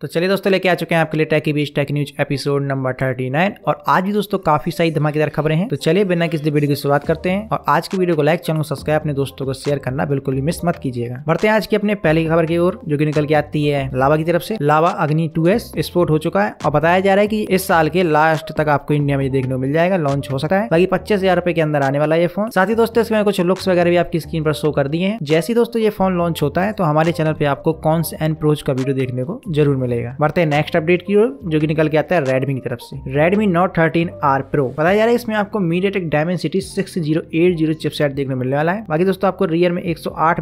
तो चलिए दोस्तों लेके आ चुके हैं आपके लिए टैकी बीच टैक न्यूज एपिसोड नंबर 39 और आज भी दोस्तों काफी सारी धमाकेदार खबरें हैं तो चलिए बिना किसी वीडियो की शुरुआत करते हैं और आज की वीडियो को लाइक चैनल को सब्सक्राइब अपने दोस्तों को शेयर करना बिल्कुल भी मिस मत कीजिएगा बढ़ते हैं आज की अपने पहली खबर की ओर जो की निकल के आती है लावा की तरफ से लावा अग्नि टू एस स्पोर्ट हो चुका है और बताया जा रहा है की इस साल के लास्ट तक आपको इंडिया में देखने को मिल जाएगा लॉन्च हो सकता है बाकी पच्चीस हजार रुपए के अंदर आने वाला ये फोन साथ ही दोस्तों इसमें कुछ लुक्स वगैरह भी आपकी स्क्रीन पर शो कर दिए हैं जैसे दोस्तों ये फोन लॉन्च होता है तो हमारे चैनल पे आपको कॉन्स एंड प्रोज का वीडियो देखने को जरूर मिलेगा बढ़ते हैं नेक्स्ट अपडेट की ओर जो कि निकल के आता है Redmi की तरफ से Redmi Note 13R are pro बताया जा रहा है इसमें आपको MediaTek Dimensity six zero chipset देखने मिलने वाला है बाकी दोस्तों आपको रियर में एक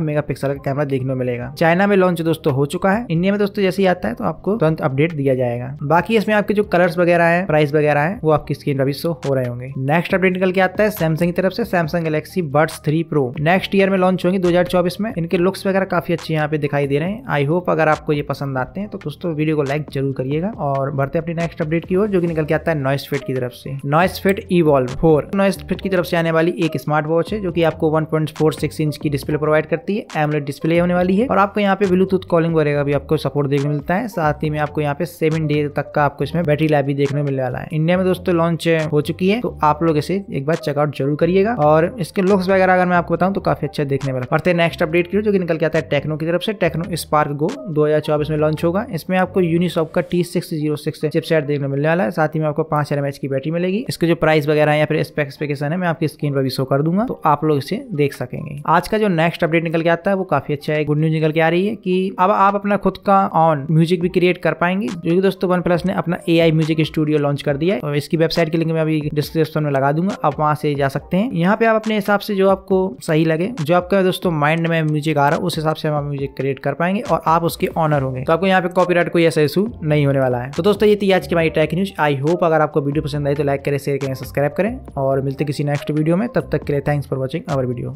मेगापिक्सल का कैमरा देखने को मिलेगा चाइना में लॉन्च दोस्तों हो चुका है इंडिया में दोस्तों जैसे ही आता है तो आपको तुरंत अपडेट दिया जाएगा बाकी इसमें आपके जो कलर्स वगैरह है प्राइस वगैरह है वो आपकी स्क्रीन पर भी शो हो रहे होंगे नेक्स्ट अपडेट निकल के आता है सैमसंग की तरफ से Samsung Galaxy Buds three pro next year में लॉन्च होंगे दो में इनके लुक्स वगैरह काफी अच्छे यहाँ पे दिखाई दे रहे हैं आई होप अगर आपको ये पसंद आते हैं तो दोस्तों वीडियो को लाइक जरूर करिएगा और बढ़ते अपने नेक्स्ट अपडेट की ओर जो कि निकल के आता है नॉइस फिट की तरफ से Noise Fit Evolve four Noise Fit की तरफ से आने वाली एक स्मार्ट वॉच है जो कि आपको 1.46 इंच की डिस्प्ले प्रोवाइड करती है एमलेट डिस्प्ले होने वाली है और आपको यहाँ पे ब्लूटूथ कॉलिंग वगैरह भी आपको सपोर्ट देखने मिलता है साथ ही में आपको यहाँ पे सेवन डे तक का आपको इसमें बैटरी लाइफ भी देखने मिलने वाला है इंडिया में दोस्तों लॉन्च हो चुकी है तो आप लोग इसे एक बार चेकआउट जरूर करिएगा और इसके लुक्स वगैरह अगर मैं आपको बताऊँ तो काफी अच्छा देखने वाला पढ़ते नेक्स्ट अपडेट की जो कि निकल के आता है टेक्नो की तरफ से टेक्नो स्पार्क गो दो में लॉन्च होगा इसमें आपको यूनिसॉप का T six zero six chipset देखने मिलने वाला है साथ ही में आपको पांच हजार एमएच की बैटरी मिलेगी इसके जो प्राइस वगैरह है या फिर स्पेसिफिकेशन है मैं आपकी स्क्रीन पर भी शो कर दूंगा तो आप लोग इसे देख सकेंगे आज का जो नेक्स्ट अपडेट निकल के आता है वो काफी अच्छा है गुड न्यूज निकल के आ रही है कि अब आप अपना खुद का ऑन म्यूजिक भी क्रिएट कर पाएंगे जो कि दोस्तों वन प्लस ने अपना ए म्यूजिक स्टूडियो लॉन्च कर दिया है और इसकी वेबसाइट की लिंक मैं अभी डिस्क्रिप्शन में लगा दूंगा आप वहां से जा सकते हैं यहाँ पे आप अपने हिसाब से जो आपको सही लगे जो आपका दोस्तों माइंड में म्यूजिक आ रहा है उस हिसाब से हम म्यूजिक क्रिएट कर पाएंगे और आप उसके ऑनर होंगे तो आपको यहाँ पे कॉपी कोई ऐसा इशू नहीं होने वाला है तो दोस्तों ये थी आज की माई टैक न्यूज आई होप अगर आपको वीडियो पसंद आई तो लाइक करें शेयर करें सब्सक्राइब करें और मिलते किसी नेक्स्ट वीडियो में तब तक के लिए thanks for watching our video